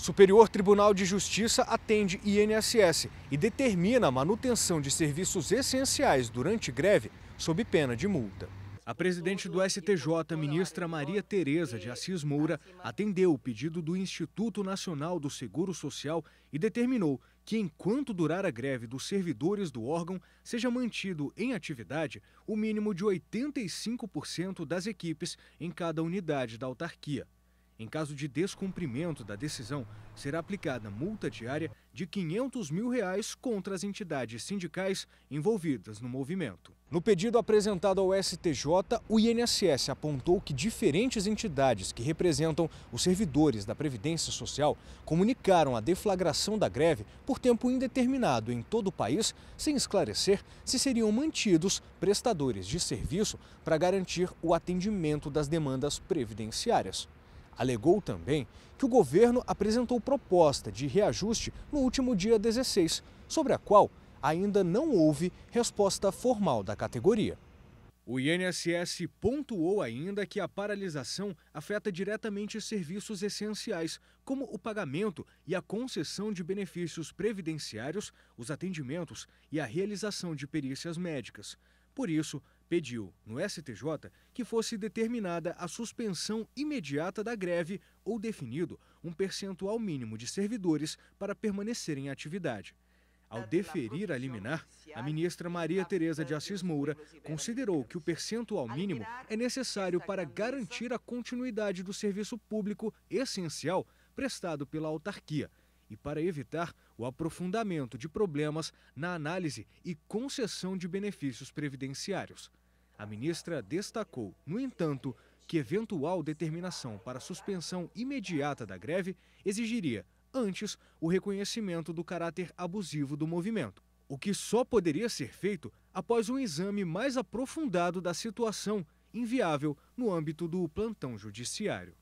Superior Tribunal de Justiça atende INSS e determina a manutenção de serviços essenciais durante greve sob pena de multa. A presidente do STJ, ministra Maria Tereza de Assis Moura, atendeu o pedido do Instituto Nacional do Seguro Social e determinou que, enquanto durar a greve dos servidores do órgão, seja mantido em atividade o mínimo de 85% das equipes em cada unidade da autarquia. Em caso de descumprimento da decisão, será aplicada multa diária de R$ 500 mil reais contra as entidades sindicais envolvidas no movimento. No pedido apresentado ao STJ, o INSS apontou que diferentes entidades que representam os servidores da Previdência Social comunicaram a deflagração da greve por tempo indeterminado em todo o país, sem esclarecer se seriam mantidos prestadores de serviço para garantir o atendimento das demandas previdenciárias. Alegou também que o governo apresentou proposta de reajuste no último dia 16, sobre a qual ainda não houve resposta formal da categoria. O INSS pontuou ainda que a paralisação afeta diretamente serviços essenciais, como o pagamento e a concessão de benefícios previdenciários, os atendimentos e a realização de perícias médicas. Por isso, pediu no STJ que fosse determinada a suspensão imediata da greve ou definido um percentual mínimo de servidores para permanecer em atividade. Ao deferir a liminar, a ministra Maria Tereza de Assis Moura considerou que o percentual mínimo é necessário para garantir a continuidade do serviço público essencial prestado pela autarquia, e para evitar o aprofundamento de problemas na análise e concessão de benefícios previdenciários. A ministra destacou, no entanto, que eventual determinação para suspensão imediata da greve exigiria, antes, o reconhecimento do caráter abusivo do movimento, o que só poderia ser feito após um exame mais aprofundado da situação inviável no âmbito do plantão judiciário.